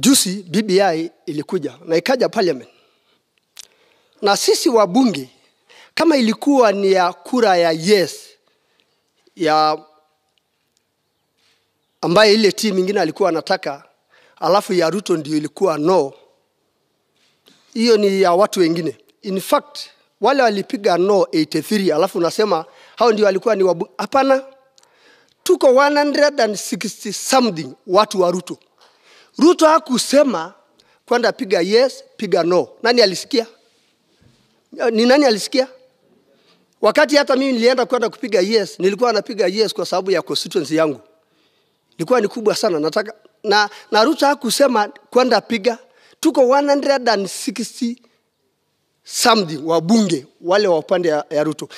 Juzi BBI ilikuja na ikaja parliament, na sisi wabunge kama ilikuwa ni ya kura ya yes ya ambaye ile timu ingine alikuwa anataka, alafu ya Ruto ndio ilikuwa no, hiyo ni ya watu wengine. In fact wale walipiga no 83, alafu unasema hao ndio walikuwa ni wabu. Hapana, tuko 160 something watu wa Ruto. Ruto hakusema kwenda piga yes, piga no. Nani alisikia? Ni nani alisikia? Wakati hata mimi nilienda kwenda kupiga yes, nilikuwa napiga yes kwa sababu ya constituency yangu Nilikuwa ni kubwa sana. Nataka na, na Ruto hakusema kwenda piga. Tuko 160 something wabunge wale wa upande ya, ya Ruto.